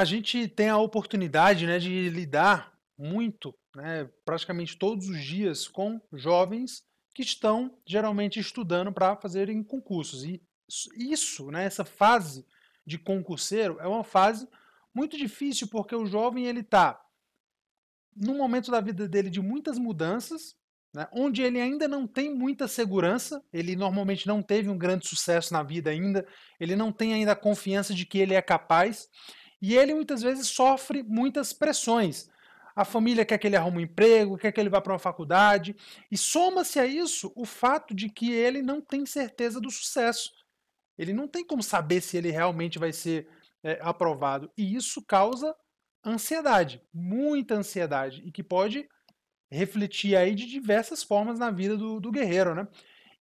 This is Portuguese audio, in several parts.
a gente tem a oportunidade né, de lidar muito, né, praticamente todos os dias, com jovens que estão geralmente estudando para fazerem concursos. E isso, né, essa fase de concurseiro, é uma fase muito difícil porque o jovem ele está num momento da vida dele de muitas mudanças, né, onde ele ainda não tem muita segurança, ele normalmente não teve um grande sucesso na vida ainda, ele não tem ainda a confiança de que ele é capaz, e ele muitas vezes sofre muitas pressões. A família quer que ele arrume um emprego, quer que ele vá para uma faculdade. E soma-se a isso o fato de que ele não tem certeza do sucesso. Ele não tem como saber se ele realmente vai ser é, aprovado. E isso causa ansiedade, muita ansiedade, e que pode refletir aí de diversas formas na vida do, do guerreiro, né?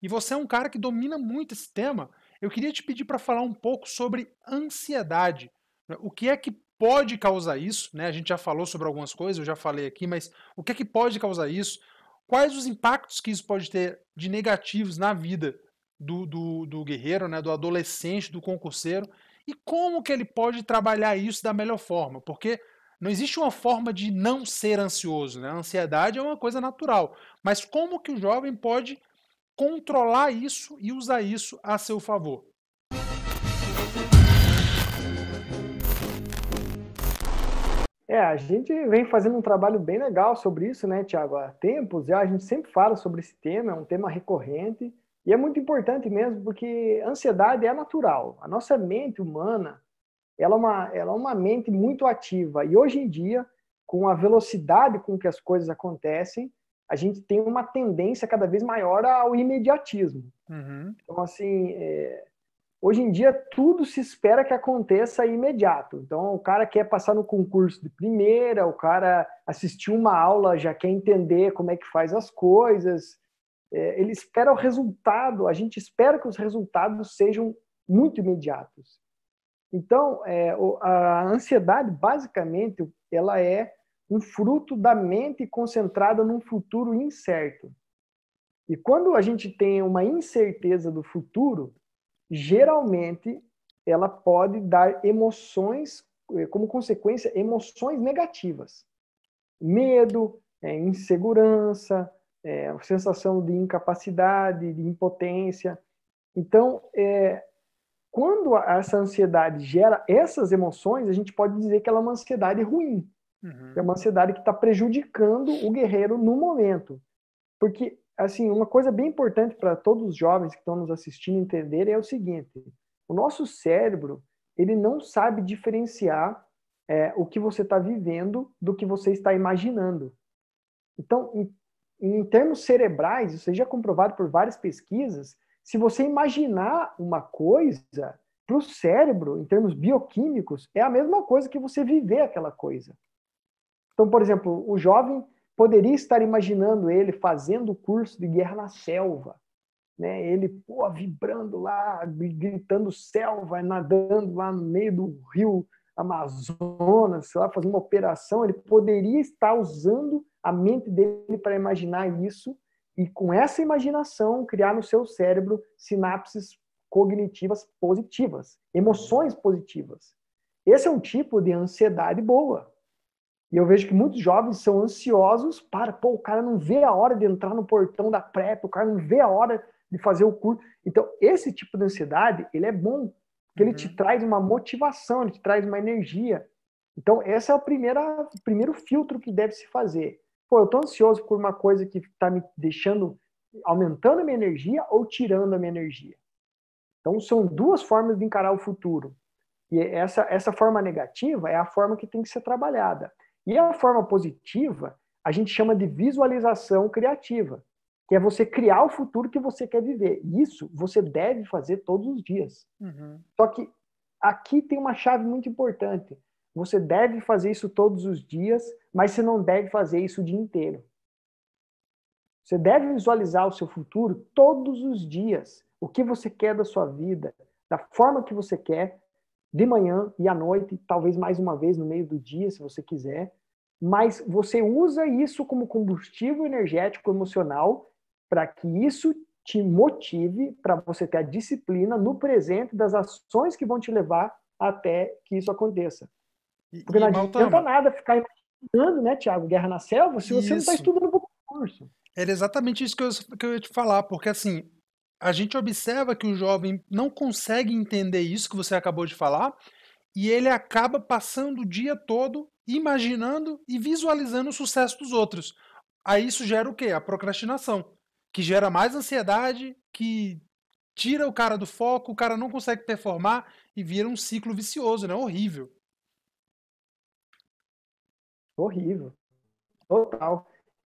E você é um cara que domina muito esse tema. Eu queria te pedir para falar um pouco sobre ansiedade. Né? O que é que pode causar isso? Né? A gente já falou sobre algumas coisas, eu já falei aqui, mas o que é que pode causar isso? Quais os impactos que isso pode ter de negativos na vida do, do, do guerreiro, né? do adolescente, do concurseiro? E como que ele pode trabalhar isso da melhor forma? Porque não existe uma forma de não ser ansioso, né? A ansiedade é uma coisa natural. Mas como que o jovem pode controlar isso e usar isso a seu favor? É, a gente vem fazendo um trabalho bem legal sobre isso, né, Tiago? Há tempos já a gente sempre fala sobre esse tema, é um tema recorrente e é muito importante mesmo porque ansiedade é natural. A nossa mente humana, ela é uma, ela é uma mente muito ativa e hoje em dia, com a velocidade com que as coisas acontecem, a gente tem uma tendência cada vez maior ao imediatismo. Uhum. Então, assim, é, Hoje em dia, tudo se espera que aconteça imediato. Então, o cara quer passar no concurso de primeira, o cara assistiu uma aula, já quer entender como é que faz as coisas. É, ele espera o resultado, a gente espera que os resultados sejam muito imediatos. Então, é, a ansiedade, basicamente, ela é um fruto da mente concentrada num futuro incerto. E quando a gente tem uma incerteza do futuro, geralmente ela pode dar emoções, eh, como consequência, emoções negativas. Medo, é, insegurança, é, sensação de incapacidade, de impotência. Então, é, quando essa ansiedade gera essas emoções, a gente pode dizer que ela é uma ansiedade ruim. Uhum. É uma ansiedade que está prejudicando o guerreiro no momento. Porque assim, uma coisa bem importante para todos os jovens que estão nos assistindo entender é o seguinte: o nosso cérebro ele não sabe diferenciar é, o que você está vivendo do que você está imaginando. Então, em, em termos cerebrais, isso já é comprovado por várias pesquisas. Se você imaginar uma coisa, para o cérebro, em termos bioquímicos, é a mesma coisa que você viver aquela coisa. Então, por exemplo, o jovem poderia estar imaginando ele fazendo o curso de guerra na selva, né? Ele, pô, vibrando lá, gritando selva, nadando lá no meio do rio Amazonas, sei lá, fazendo uma operação, ele poderia estar usando a mente dele para imaginar isso e com essa imaginação criar no seu cérebro sinapses cognitivas positivas, emoções positivas. Esse é um tipo de ansiedade boa, e eu vejo que muitos jovens são ansiosos para, pô, o cara não vê a hora de entrar no portão da prep, o cara não vê a hora de fazer o curso. Então, esse tipo de ansiedade, ele é bom, porque ele uhum. te traz uma motivação, ele te traz uma energia. Então, esse é o primeiro, o primeiro filtro que deve se fazer. Pô, eu tô ansioso por uma coisa que está me deixando, aumentando a minha energia ou tirando a minha energia. Então, são duas formas de encarar o futuro. E essa, essa forma negativa é a forma que tem que ser trabalhada. E a forma positiva, a gente chama de visualização criativa, que é você criar o futuro que você quer viver. E isso você deve fazer todos os dias. Uhum. Só que aqui tem uma chave muito importante. Você deve fazer isso todos os dias, mas você não deve fazer isso o dia inteiro. Você deve visualizar o seu futuro todos os dias. O que você quer da sua vida, da forma que você quer, de manhã e à noite, talvez mais uma vez no meio do dia, se você quiser mas você usa isso como combustível energético emocional para que isso te motive para você ter a disciplina no presente das ações que vão te levar até que isso aconteça. Porque e, não adianta Maltama, nada ficar imaginando, né, Tiago, guerra na selva, se você tá isso. não está estudando o concurso. Era exatamente isso que eu, que eu ia te falar, porque assim, a gente observa que o jovem não consegue entender isso que você acabou de falar, e ele acaba passando o dia todo imaginando e visualizando o sucesso dos outros. Aí isso gera o quê? A procrastinação, que gera mais ansiedade, que tira o cara do foco, o cara não consegue performar e vira um ciclo vicioso, né? Horrível. Horrível. Total.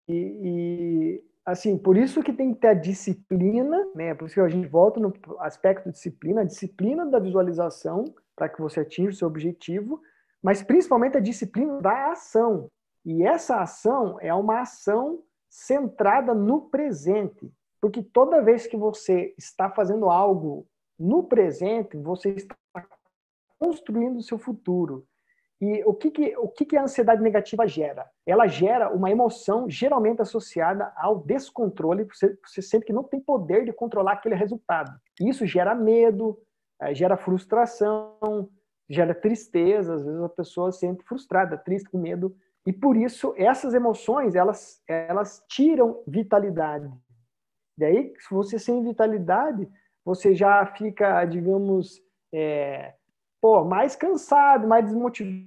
E, e, assim, por isso que tem que ter a disciplina, né? Por isso que a gente volta no aspecto disciplina, a disciplina da visualização para que você atinja o seu objetivo mas principalmente a disciplina da ação. E essa ação é uma ação centrada no presente, porque toda vez que você está fazendo algo no presente, você está construindo o seu futuro. E o que, que, o que, que a ansiedade negativa gera? Ela gera uma emoção geralmente associada ao descontrole, você, você sente que não tem poder de controlar aquele resultado. Isso gera medo, eh, gera frustração, gera tristeza, às vezes a pessoa se sente frustrada, triste, com medo, e por isso essas emoções, elas, elas tiram vitalidade. Daí, se você sem vitalidade, você já fica, digamos, é, pô, mais cansado, mais desmotivado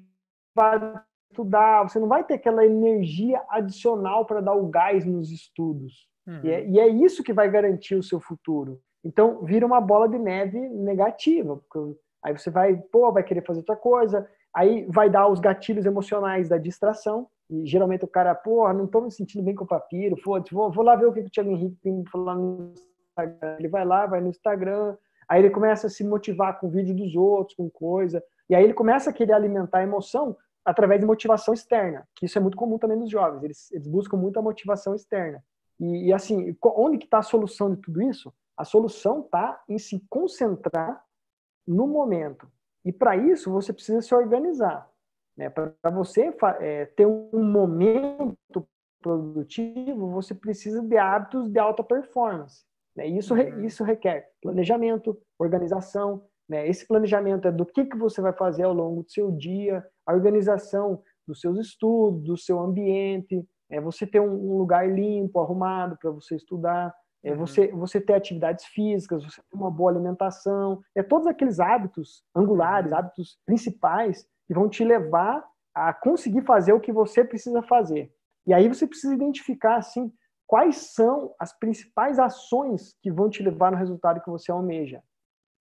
estudar, você não vai ter aquela energia adicional para dar o gás nos estudos. Uhum. E, é, e, é, isso que vai garantir o seu futuro. Então, vira uma bola de neve negativa, porque Aí você vai, pô, vai querer fazer outra coisa, aí vai dar os gatilhos emocionais da distração, e geralmente o cara, pô, não tô me sentindo bem com o papiro, foda-se, vou, vou lá ver o que o Thiago Henrique tem falar no Instagram. Ele vai lá, vai no Instagram, aí ele começa a se motivar com o vídeo dos outros, com coisa, e aí ele começa a querer alimentar a emoção através de motivação externa, que isso é muito comum também nos jovens, eles, eles buscam muito a motivação externa. E, e assim, onde que está a solução de tudo isso? A solução está em se concentrar no momento. E para isso você precisa se organizar. Né? Para você é, ter um momento produtivo, você precisa de hábitos de alta performance. Né? Isso, uhum. isso requer planejamento, organização. Né? Esse planejamento é do que, que você vai fazer ao longo do seu dia, a organização dos seus estudos, do seu ambiente, é você ter um, um lugar limpo, arrumado para você estudar, é uhum. você, você ter atividades físicas, você ter uma boa alimentação, é todos aqueles hábitos angulares, uhum. hábitos principais que vão te levar a conseguir fazer o que você precisa fazer. E aí você precisa identificar assim quais são as principais ações que vão te levar no resultado que você almeja.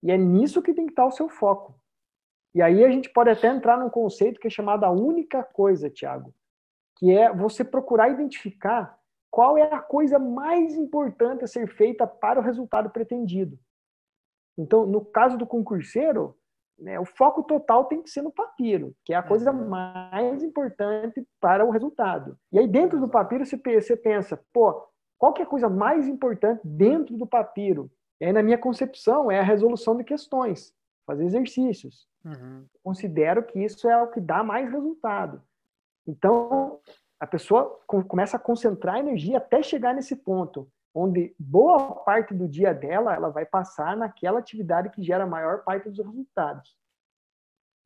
E é nisso que tem que estar o seu foco. E aí a gente pode até entrar num conceito que é chamado a única coisa, Tiago, que é você procurar identificar qual é a coisa mais importante a ser feita para o resultado pretendido. Então, no caso do concurseiro, né, o foco total tem que ser no papiro, que é a coisa uhum. mais importante para o resultado. E aí, dentro do uhum. papiro, você pensa, pô, qual que é a coisa mais importante dentro do papiro? E aí, na minha concepção, é a resolução de questões, fazer exercícios. Uhum. Considero que isso é o que dá mais resultado. Então, a pessoa começa a concentrar energia até chegar nesse ponto, onde boa parte do dia dela ela vai passar naquela atividade que gera a maior parte dos resultados.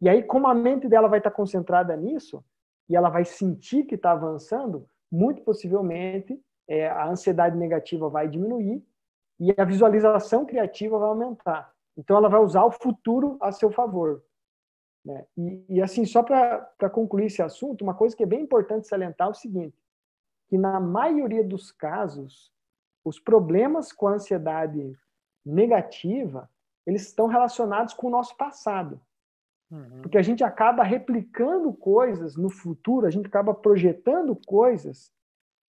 E aí, como a mente dela vai estar concentrada nisso, e ela vai sentir que está avançando, muito possivelmente é, a ansiedade negativa vai diminuir e a visualização criativa vai aumentar. Então, ela vai usar o futuro a seu favor. Né? E, e, assim, só para concluir esse assunto, uma coisa que é bem importante salientar é o seguinte, que na maioria dos casos, os problemas com a ansiedade negativa, eles estão relacionados com o nosso passado. Uhum. Porque a gente acaba replicando coisas no futuro, a gente acaba projetando coisas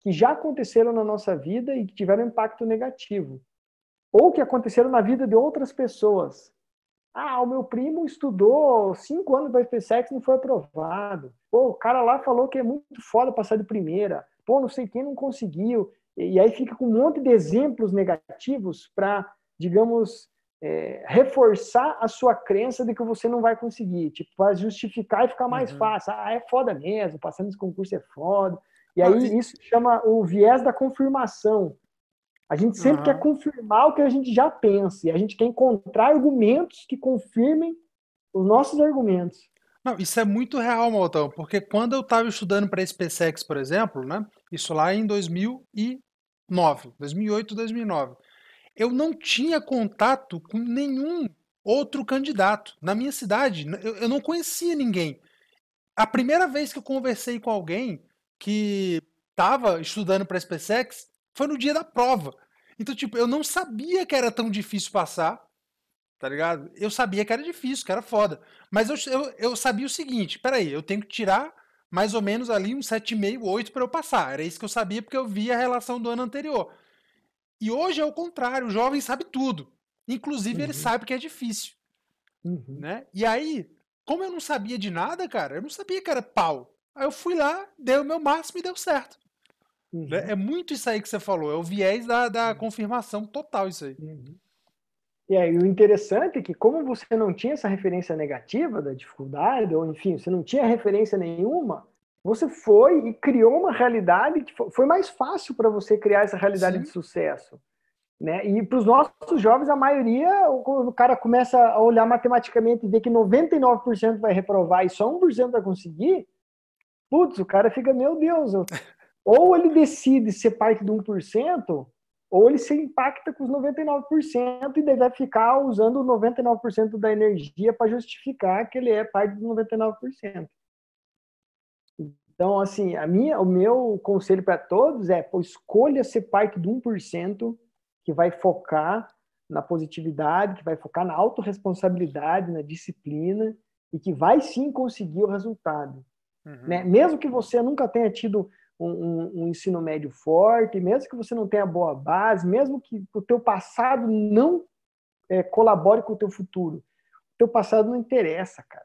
que já aconteceram na nossa vida e que tiveram impacto negativo. Ou que aconteceram na vida de outras pessoas ah, o meu primo estudou cinco anos para FPSEX e não foi aprovado. Pô, o cara lá falou que é muito foda passar de primeira. Pô, não sei quem não conseguiu. E aí fica com um monte de exemplos negativos para, digamos, é, reforçar a sua crença de que você não vai conseguir, tipo, para justificar e ficar mais uhum. fácil. Ah, é foda mesmo, passando esse concurso é foda. E aí isso chama o viés da confirmação. A gente sempre uhum. quer confirmar o que a gente já pensa, e a gente quer encontrar argumentos que confirmem os nossos argumentos. Não, isso é muito real, Maltão, porque quando eu estava estudando para a SpaceX, por exemplo, né, isso lá em 2009, 2008, 2009, eu não tinha contato com nenhum outro candidato. Na minha cidade, eu, eu não conhecia ninguém. A primeira vez que eu conversei com alguém que estava estudando para a SpaceX, foi no dia da prova. Então, tipo, eu não sabia que era tão difícil passar, tá ligado? Eu sabia que era difícil, que era foda. Mas eu, eu, eu sabia o seguinte: peraí, eu tenho que tirar mais ou menos ali um 7,5, 8 para eu passar. Era isso que eu sabia porque eu via a relação do ano anterior. E hoje é o contrário: o jovem sabe tudo. Inclusive, uhum. ele sabe que é difícil. Uhum. Né? E aí, como eu não sabia de nada, cara, eu não sabia que era pau. Aí eu fui lá, dei o meu máximo e deu certo. Né? Uhum. É muito isso aí que você falou, é o viés da, da uhum. confirmação total isso aí. Uhum. E aí, o interessante é que como você não tinha essa referência negativa da dificuldade, ou enfim, você não tinha referência nenhuma, você foi e criou uma realidade que foi mais fácil para você criar essa realidade Sim. de sucesso. Né? E para os nossos jovens, a maioria, o cara começa a olhar matematicamente e vê que 99% vai reprovar e só 1% vai conseguir, putz, o cara fica, meu Deus, eu ou ele decide ser parte do 1%, ou ele se impacta com os 99% e deve ficar usando 99% da energia para justificar que ele é parte dos 99%. Então, assim, a minha, o meu conselho para todos é, pô, escolha ser parte do 1% que vai focar na positividade, que vai focar na autorresponsabilidade, na disciplina e que vai sim conseguir o resultado. Uhum. Né? Mesmo que você nunca tenha tido um, um, ensino médio forte, mesmo que você não tenha boa base, mesmo que o teu passado não é, colabore com o teu futuro, o teu passado não interessa, cara.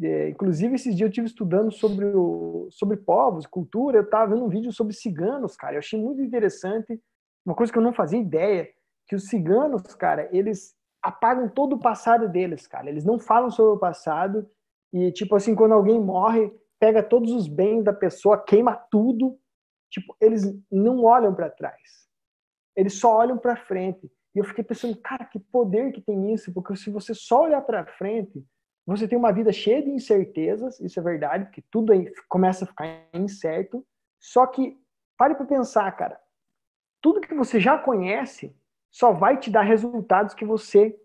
É, inclusive, esses dias eu tive estudando sobre, o, sobre povos, cultura, eu estava vendo um vídeo sobre ciganos, cara. Eu achei muito interessante, uma coisa que eu não fazia ideia, que os ciganos, cara, eles apagam todo o passado deles, cara. Eles não falam sobre o passado e, tipo assim, quando alguém morre, pega todos os bens da pessoa, queima tudo. Tipo, eles não olham para trás. Eles só olham para frente. E eu fiquei pensando, cara, que poder que tem isso, porque se você só olhar para frente, você tem uma vida cheia de incertezas, isso é verdade, porque tudo começa a ficar incerto. Só que pare para pensar, cara. Tudo que você já conhece só vai te dar resultados que você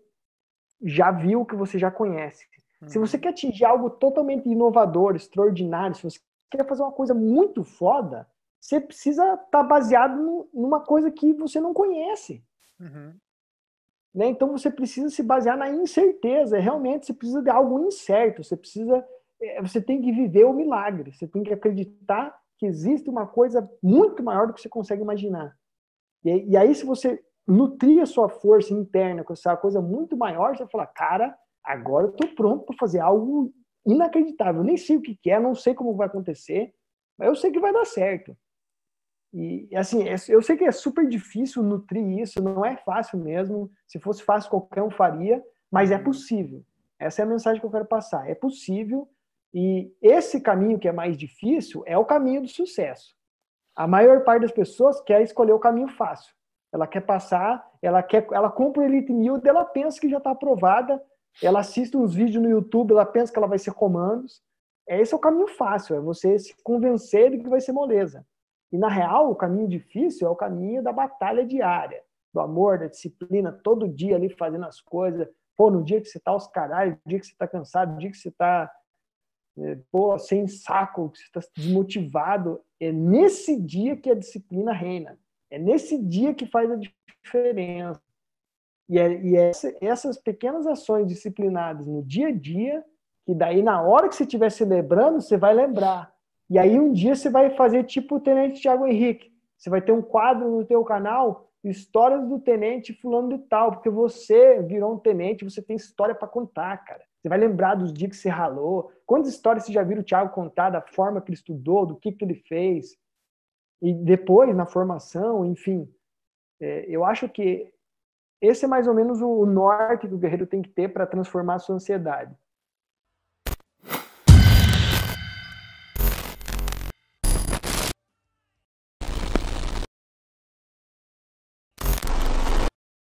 já viu, que você já conhece. Se você uhum. quer atingir algo totalmente inovador, extraordinário, se você quer fazer uma coisa muito foda, você precisa estar tá baseado no, numa coisa que você não conhece. Uhum. Né? Então você precisa se basear na incerteza. Realmente você precisa de algo incerto. Você precisa, é, você tem que viver o milagre. Você tem que acreditar que existe uma coisa muito maior do que você consegue imaginar. E, e aí se você nutrir a sua força interna com essa coisa muito maior, você fala, cara, agora eu estou pronto para fazer algo inacreditável. Eu nem sei o que, que é, não sei como vai acontecer, mas eu sei que vai dar certo. E assim, é eu sei que é super difícil nutrir isso, não é fácil mesmo. Se fosse fácil, qualquer um faria, mas é uhum. possível. Essa é a mensagem que eu quero passar. É possível e esse caminho que é mais difícil é o caminho do sucesso. A maior parte das pessoas quer escolher o caminho fácil. Ela quer passar, ela quer, ela compra o Elite Mil, ela pensa que já está aprovada, ela assiste uns vídeos no YouTube, ela pensa que ela vai ser comandos. É, esse é o caminho fácil, é você se convencer de que vai ser moleza. E, na real, o caminho difícil é o caminho da batalha diária, do amor, da disciplina, todo dia ali fazendo as coisas. Pô, no dia que você tá aos caralhos, no dia que você tá cansado, no dia que você tá é, pô, sem saco, que você tá desmotivado, é nesse dia que a disciplina reina. É nesse dia que faz a diferença. E, é, e é essas pequenas ações disciplinadas no dia a dia, que daí na hora que você estiver celebrando, você vai lembrar. E aí um dia você vai fazer tipo o Tenente Tiago Henrique. Você vai ter um quadro no teu canal, histórias do Tenente fulano de tal, porque você virou um tenente, você tem história para contar, cara. Você vai lembrar dos dias que você ralou. Quantas histórias você já viu o Tiago contar da forma que ele estudou, do que, que ele fez. E depois, na formação, enfim. É, eu acho que esse é mais ou menos o norte que o guerreiro tem que ter para transformar a sua ansiedade.